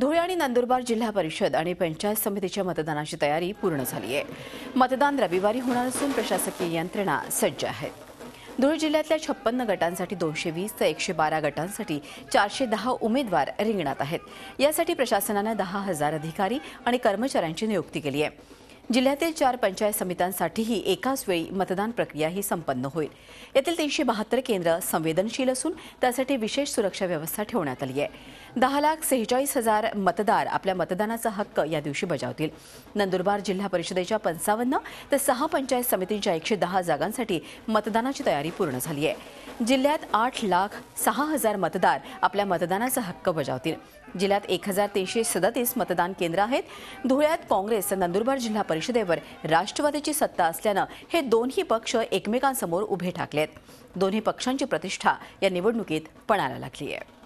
धुळे आणि नंदुरबार जिल्हा परिषद आणि पंचायत समितीच्या मतदानाची तयारी पूर्ण झाली आहे मतदान रविवारी होणार असून प्रशासकीय यंत्रणा सज्ज आहेत धुळे जिल्ह्यातल्या छप्पन्न गटांसाठी दोनशे वीस तर एकशे बारा गटांसाठी चारशे दहा उमेदवार रिंगणात आहेत यासाठी प्रशासनानं दहा हजार अधिकारी आणि कर्मचाऱ्यांची नियुक्ती केली आहे जिल्ह्यातील चार पंचायत समित्यांसाठीही एकाच वेळी मतदान प्रक्रिया ही संपन्न होईल येथील तीनशे बहात्तर केंद्र संवेदनशील असून त्यासाठी विशेष सुरक्षा व्यवस्था ठेवण्यात आली आहे दहा लाख सेहेचाळीस हजार मतदार आपल्या मतदानाचा हक्क या दिवशी बजावतील नंदुरबार जिल्हा परिषदेच्या पंचावन्न तर सहा पंचायत समितींच्या एकशे दहा जागांसाठी मतदानाची तयारी पूर्ण झाली आहे जिल्ह्यात आठ लाख सहा हजार मतदार आपल्या मतदानाचा हक्क बजावतील जिल्ह्यात एक हजार तीनशे सदतीस मतदान केंद्र आहेत धुळ्यात काँग्रेस नंदुरबार जिल्हा परिषदेवर राष्ट्रवादीची सत्ता असल्यानं हे दोन्ही पक्ष एकमेकांसमोर उभे ठाकलेत दोन्ही पक्षांची प्रतिष्ठा या निवडणुकीत पणाला लागली आहे